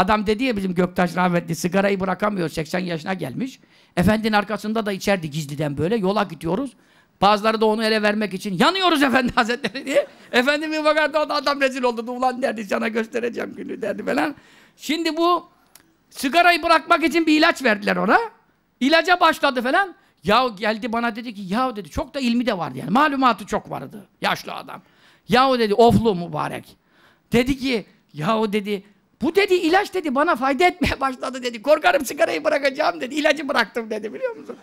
Adam dedi ya bizim Göktaş rahmetli sigarayı bırakamıyor 80 yaşına gelmiş. Efendinin arkasında da içerdi gizliden böyle yola gidiyoruz. Bazıları da onu ele vermek için yanıyoruz efendi hazretleri diye. Efendim bir bakardı o da adam rezil oldu. Ulan derdi sana göstereceğim günü derdi falan. Şimdi bu sigarayı bırakmak için bir ilaç verdiler ona. İlaca başladı falan. Ya geldi bana dedi ki ya dedi çok da ilmi de vardı yani. Malumatı çok vardı. Yaşlı adam. Yahu dedi oflu mübarek. Dedi ki yahu dedi bu dedi ilaç dedi bana fayda etmeye başladı dedi. Korkarım sigarayı bırakacağım dedi. İlacı bıraktım dedi biliyor musun?